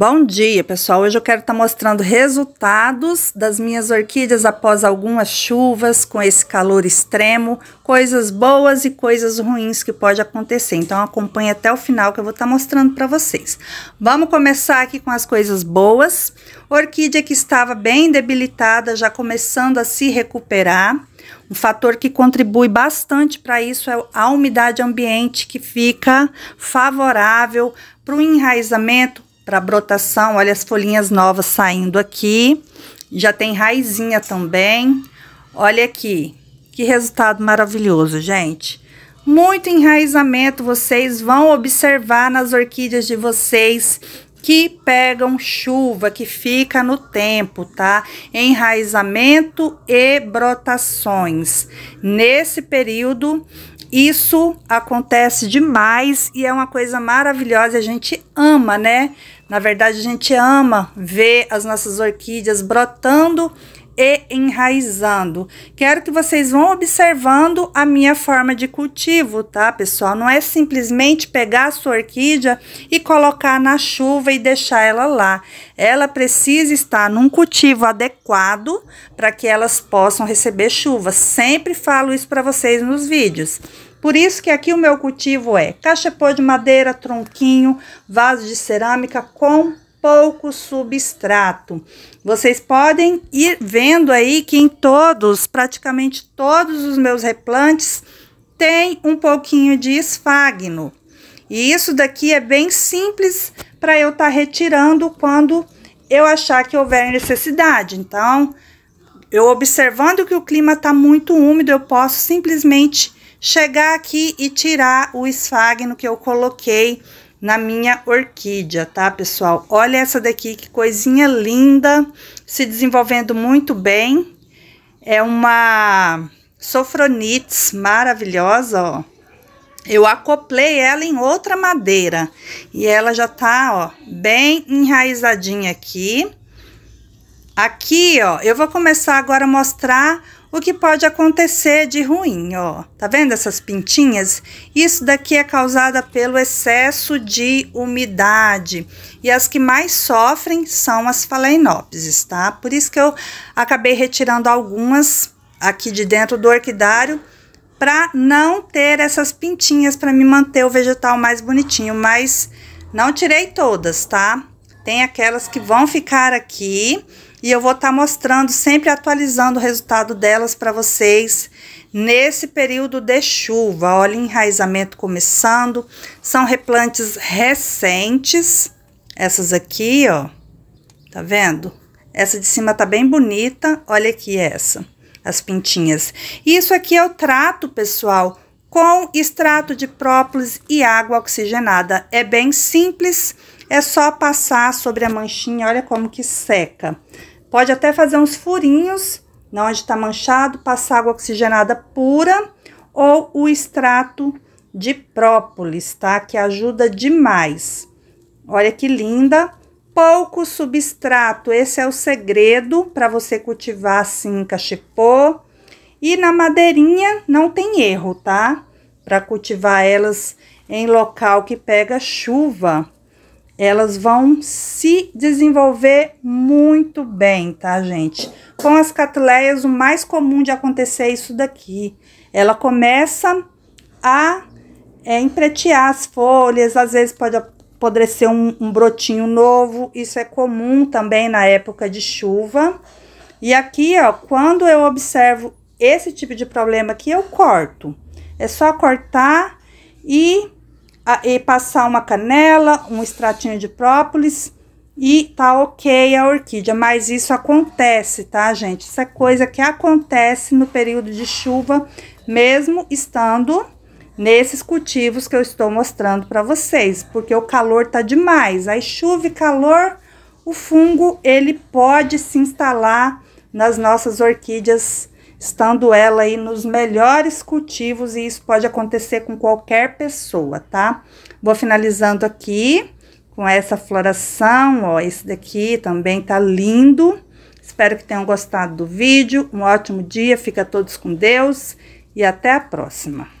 Bom dia, pessoal. Hoje eu quero estar tá mostrando resultados das minhas orquídeas após algumas chuvas, com esse calor extremo, coisas boas e coisas ruins que pode acontecer. Então acompanhe até o final que eu vou estar tá mostrando para vocês. Vamos começar aqui com as coisas boas. Orquídea que estava bem debilitada, já começando a se recuperar. Um fator que contribui bastante para isso é a umidade ambiente que fica favorável para o enraizamento para brotação. Olha as folhinhas novas saindo aqui. Já tem raizinha também. Olha aqui, que resultado maravilhoso, gente. Muito enraizamento vocês vão observar nas orquídeas de vocês que pegam chuva, que fica no tempo, tá? Enraizamento e brotações. Nesse período, isso acontece demais e é uma coisa maravilhosa, a gente ama, né? Na verdade, a gente ama ver as nossas orquídeas brotando e enraizando. Quero que vocês vão observando a minha forma de cultivo, tá, pessoal? Não é simplesmente pegar a sua orquídea e colocar na chuva e deixar ela lá. Ela precisa estar num cultivo adequado para que elas possam receber chuva. Sempre falo isso para vocês nos vídeos. Por isso que aqui o meu cultivo é cachepô de madeira, tronquinho, vaso de cerâmica com pouco substrato. Vocês podem ir vendo aí que em todos, praticamente todos os meus replantes, tem um pouquinho de esfagno. E isso daqui é bem simples para eu estar tá retirando quando eu achar que houver necessidade. Então, eu observando que o clima está muito úmido, eu posso simplesmente chegar aqui e tirar o esfagno que eu coloquei na minha orquídea, tá, pessoal? Olha essa daqui, que coisinha linda, se desenvolvendo muito bem. É uma sofronites maravilhosa, ó. Eu acoplei ela em outra madeira e ela já tá, ó, bem enraizadinha aqui. Aqui, ó, eu vou começar agora a mostrar o que pode acontecer de ruim, ó. Tá vendo essas pintinhas? Isso daqui é causada pelo excesso de umidade. E as que mais sofrem são as phalaenopsis, tá? Por isso que eu acabei retirando algumas aqui de dentro do orquidário para não ter essas pintinhas para me manter o vegetal mais bonitinho, mas não tirei todas, tá? Tem aquelas que vão ficar aqui e eu vou estar tá mostrando, sempre atualizando o resultado delas para vocês nesse período de chuva. Olha, enraizamento começando, são replantes recentes, essas aqui, ó, tá vendo? Essa de cima tá bem bonita, olha aqui essa, as pintinhas. Isso aqui é o trato, pessoal, com extrato de própolis e água oxigenada. É bem simples, é só passar sobre a manchinha, olha como que seca. Pode até fazer uns furinhos, na onde está manchado, passar água oxigenada pura ou o extrato de própolis, tá? Que ajuda demais. Olha que linda! Pouco substrato, esse é o segredo para você cultivar assim cachepô, e na madeirinha não tem erro, tá? Para cultivar elas em local que pega chuva, elas vão se desenvolver muito bem, tá, gente? Com as catleias o mais comum de acontecer é isso daqui. Ela começa a é, empretear as folhas, às vezes pode apodrecer um, um brotinho novo, isso é comum também na época de chuva. E aqui, ó, quando eu observo esse tipo de problema aqui eu corto. É só cortar e, a, e passar uma canela, um extratinho de própolis e tá ok a orquídea. Mas isso acontece, tá, gente? Isso é coisa que acontece no período de chuva, mesmo estando nesses cultivos que eu estou mostrando para vocês, porque o calor tá demais. Aí chuva e calor, o fungo ele pode se instalar nas nossas orquídeas estando ela aí nos melhores cultivos, e isso pode acontecer com qualquer pessoa, tá? Vou finalizando aqui com essa floração, ó, esse daqui também tá lindo. Espero que tenham gostado do vídeo, um ótimo dia, fica todos com Deus e até a próxima.